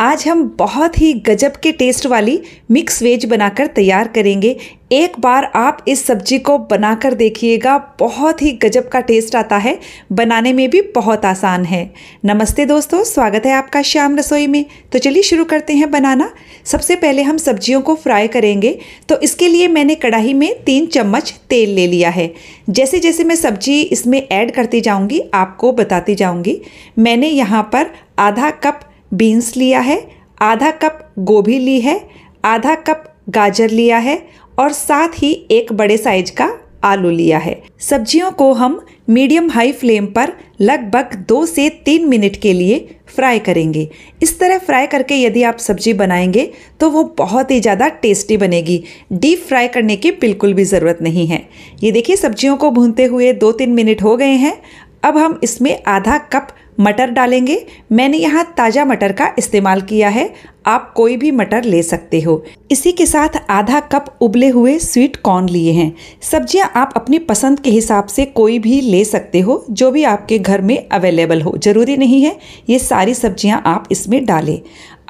आज हम बहुत ही गजब के टेस्ट वाली मिक्स वेज बनाकर तैयार करेंगे एक बार आप इस सब्जी को बनाकर देखिएगा बहुत ही गजब का टेस्ट आता है बनाने में भी बहुत आसान है नमस्ते दोस्तों स्वागत है आपका श्याम रसोई में तो चलिए शुरू करते हैं बनाना सबसे पहले हम सब्जियों को फ्राई करेंगे तो इसके लिए मैंने कढ़ाई में तीन चम्मच तेल ले लिया है जैसे जैसे मैं सब्जी इसमें ऐड करती जाऊँगी आपको बताती जाऊँगी मैंने यहाँ पर आधा कप बीन्स लिया है आधा कप गोभी ली है आधा कप गाजर लिया है और साथ ही एक बड़े साइज का आलू लिया है सब्जियों को हम मीडियम हाई फ्लेम पर लगभग दो से तीन मिनट के लिए फ्राई करेंगे इस तरह फ्राई करके यदि आप सब्जी बनाएंगे तो वो बहुत ही ज़्यादा टेस्टी बनेगी डीप फ्राई करने की बिल्कुल भी ज़रूरत नहीं है ये देखिए सब्जियों को भूनते हुए दो तीन मिनट हो गए हैं अब हम इसमें आधा कप मटर डालेंगे मैंने यहाँ ताज़ा मटर का इस्तेमाल किया है आप कोई भी मटर ले सकते हो इसी के साथ आधा कप उबले हुए स्वीट कॉर्न लिए हैं सब्जियाँ आप अपनी पसंद के हिसाब से कोई भी ले सकते हो जो भी आपके घर में अवेलेबल हो ज़रूरी नहीं है ये सारी सब्जियाँ आप इसमें डालें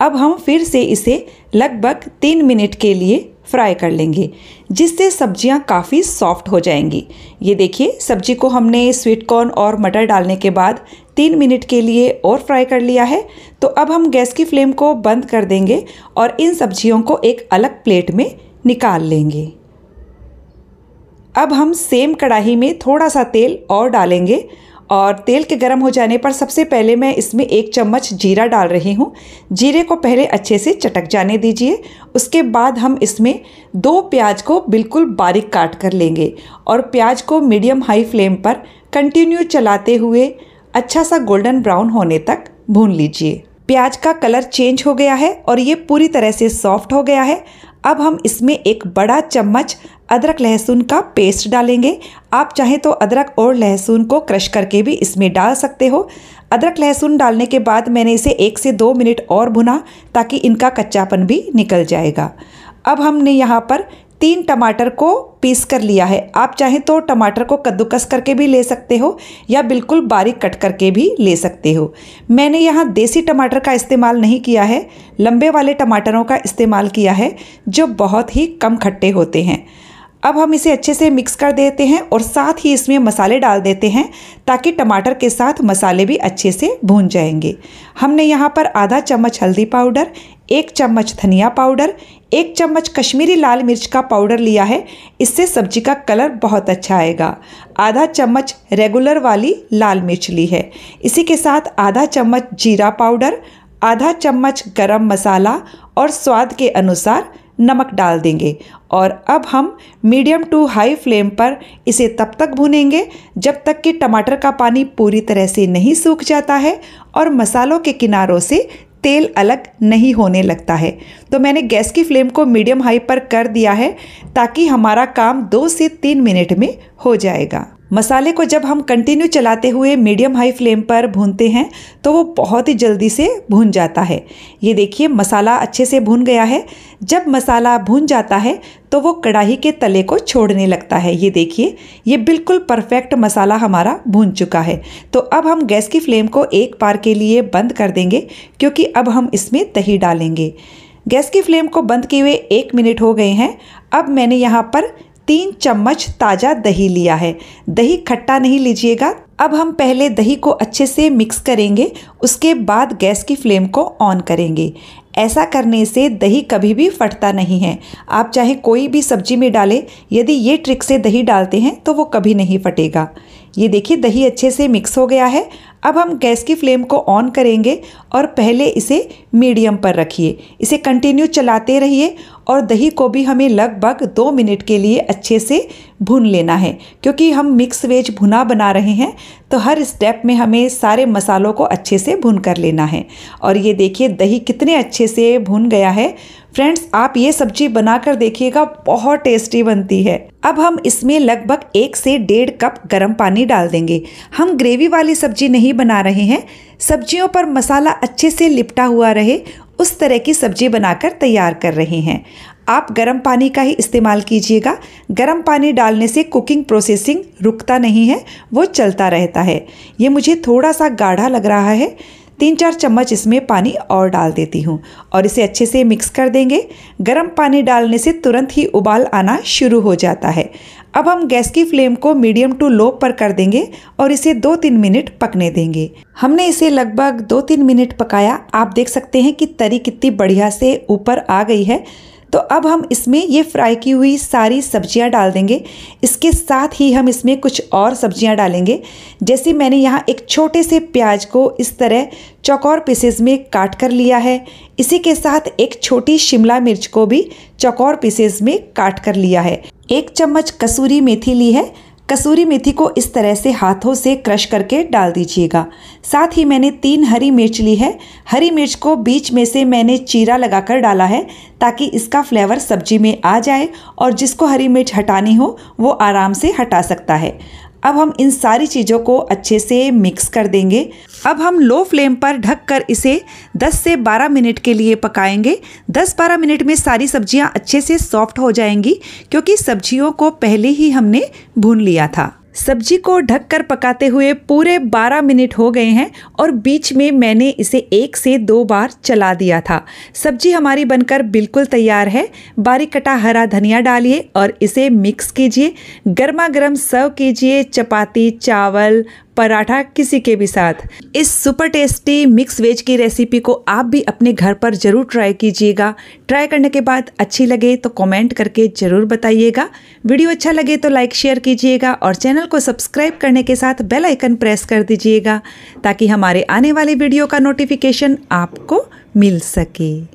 अब हम फिर से इसे लगभग तीन मिनट के लिए फ्राई कर लेंगे जिससे सब्जियां काफ़ी सॉफ्ट हो जाएंगी ये देखिए सब्जी को हमने स्वीट कॉर्न और मटर डालने के बाद तीन मिनट के लिए और फ्राई कर लिया है तो अब हम गैस की फ्लेम को बंद कर देंगे और इन सब्जियों को एक अलग प्लेट में निकाल लेंगे अब हम सेम कढ़ाही में थोड़ा सा तेल और डालेंगे और तेल के गर्म हो जाने पर सबसे पहले मैं इसमें एक चम्मच जीरा डाल रही हूँ जीरे को पहले अच्छे से चटक जाने दीजिए उसके बाद हम इसमें दो प्याज को बिल्कुल बारीक काट कर लेंगे और प्याज को मीडियम हाई फ्लेम पर कंटिन्यू चलाते हुए अच्छा सा गोल्डन ब्राउन होने तक भून लीजिए प्याज का कलर चेंज हो गया है और ये पूरी तरह से सॉफ्ट हो गया है अब हम इसमें एक बड़ा चम्मच अदरक लहसुन का पेस्ट डालेंगे आप चाहें तो अदरक और लहसुन को क्रश करके भी इसमें डाल सकते हो अदरक लहसुन डालने के बाद मैंने इसे एक से दो मिनट और भुना ताकि इनका कच्चापन भी निकल जाएगा अब हमने यहाँ पर तीन टमाटर को पीस कर लिया है आप चाहें तो टमाटर को कद्दूकस करके भी ले सकते हो या बिल्कुल बारीक कट करके भी ले सकते हो मैंने यहाँ देसी टमाटर का इस्तेमाल नहीं किया है लंबे वाले टमाटरों का इस्तेमाल किया है जो बहुत ही कम खट्टे होते हैं अब हम इसे अच्छे से मिक्स कर देते हैं और साथ ही इसमें मसाले डाल देते हैं ताकि टमाटर के साथ मसाले भी अच्छे से भून जाएंगे हमने यहाँ पर आधा चम्मच हल्दी पाउडर एक चम्मच धनिया पाउडर एक चम्मच कश्मीरी लाल मिर्च का पाउडर लिया है इससे सब्जी का कलर बहुत अच्छा आएगा आधा चम्मच रेगुलर वाली लाल मिर्च ली है इसी के साथ आधा चम्मच जीरा पाउडर आधा चम्मच गरम मसाला और स्वाद के अनुसार नमक डाल देंगे और अब हम मीडियम टू हाई फ्लेम पर इसे तब तक भूनेंगे जब तक कि टमाटर का पानी पूरी तरह से नहीं सूख जाता है और मसालों के किनारों से तेल अलग नहीं होने लगता है तो मैंने गैस की फ्लेम को मीडियम हाई पर कर दिया है ताकि हमारा काम दो से तीन मिनट में हो जाएगा मसाले को जब हम कंटिन्यू चलाते हुए मीडियम हाई फ्लेम पर भूनते हैं तो वो बहुत ही जल्दी से भून जाता है ये देखिए मसाला अच्छे से भून गया है जब मसाला भून जाता है तो वो कढ़ाई के तले को छोड़ने लगता है ये देखिए ये बिल्कुल परफेक्ट मसाला हमारा भून चुका है तो अब हम गैस की फ्लेम को एक बार के लिए बंद कर देंगे क्योंकि अब हम इसमें दही डालेंगे गैस की फ्लेम को बंद किए हुए एक मिनट हो गए हैं अब मैंने यहाँ पर तीन चम्मच ताज़ा दही लिया है दही खट्टा नहीं लीजिएगा अब हम पहले दही को अच्छे से मिक्स करेंगे उसके बाद गैस की फ्लेम को ऑन करेंगे ऐसा करने से दही कभी भी फटता नहीं है आप चाहे कोई भी सब्जी में डालें यदि ये ट्रिक से दही डालते हैं तो वो कभी नहीं फटेगा ये देखिए दही अच्छे से मिक्स हो गया है अब हम गैस की फ्लेम को ऑन करेंगे और पहले इसे मीडियम पर रखिए इसे कंटिन्यू चलाते रहिए और दही को भी हमें लगभग दो मिनट के लिए अच्छे से भून लेना है क्योंकि हम मिक्स वेज भुना बना रहे हैं तो हर स्टेप में हमें सारे मसालों को अच्छे से भून कर लेना है और ये देखिए दही कितने अच्छे से भून गया है फ्रेंड्स आप ये सब्जी बनाकर देखिएगा बहुत टेस्टी बनती है अब हम इसमें लगभग एक से डेढ़ कप गर्म पानी डाल देंगे हम ग्रेवी वाली सब्जी नहीं बना रहे हैं सब्जियों पर मसाला अच्छे से लिपटा हुआ रहे उस तरह की सब्जी बनाकर तैयार कर रहे हैं आप गर्म पानी का ही इस्तेमाल कीजिएगा गर्म पानी डालने से कुकिंग प्रोसेसिंग रुकता नहीं है वो चलता रहता है ये मुझे थोड़ा सा गाढ़ा लग रहा है तीन चार चम्मच इसमें पानी और डाल देती हूँ और इसे अच्छे से मिक्स कर देंगे गर्म पानी डालने से तुरंत ही उबाल आना शुरू हो जाता है अब हम गैस की फ्लेम को मीडियम टू लो पर कर देंगे और इसे दो तीन मिनट पकने देंगे हमने इसे लगभग दो तीन मिनट पकाया आप देख सकते हैं कि तरी कितनी बढ़िया से ऊपर आ गई है तो अब हम इसमें ये फ्राई की हुई सारी सब्जियां डाल देंगे इसके साथ ही हम इसमें कुछ और सब्जियां डालेंगे जैसे मैंने यहाँ एक छोटे से प्याज को इस तरह चौकोर पीसेस में काट कर लिया है इसी के साथ एक छोटी शिमला मिर्च को भी चौकोर पीसेस में काट कर लिया है एक चम्मच कसूरी मेथी ली है कसूरी मेथी को इस तरह से हाथों से क्रश करके डाल दीजिएगा साथ ही मैंने तीन हरी मिर्च ली है हरी मिर्च को बीच में से मैंने चीरा लगाकर डाला है ताकि इसका फ्लेवर सब्जी में आ जाए और जिसको हरी मिर्च हटानी हो वो आराम से हटा सकता है अब हम इन सारी चीज़ों को अच्छे से मिक्स कर देंगे अब हम लो फ्लेम पर ढककर इसे 10 से 12 मिनट के लिए पकाएंगे 10-12 मिनट में सारी सब्जियां अच्छे से सॉफ्ट हो जाएंगी क्योंकि सब्जियों को पहले ही हमने भून लिया था सब्जी को ढककर पकाते हुए पूरे 12 मिनट हो गए हैं और बीच में मैंने इसे एक से दो बार चला दिया था सब्जी हमारी बनकर बिल्कुल तैयार है बारीक कटा हरा धनिया डालिए और इसे मिक्स कीजिए गर्मा गर्म सर्व कीजिए चपाती चावल पराठा किसी के भी साथ इस सुपर टेस्टी मिक्स वेज की रेसिपी को आप भी अपने घर पर ज़रूर ट्राई कीजिएगा ट्राई करने के बाद अच्छी लगे तो कमेंट करके ज़रूर बताइएगा वीडियो अच्छा लगे तो लाइक शेयर कीजिएगा और चैनल को सब्सक्राइब करने के साथ बेल आइकन प्रेस कर दीजिएगा ताकि हमारे आने वाले वीडियो का नोटिफिकेशन आपको मिल सके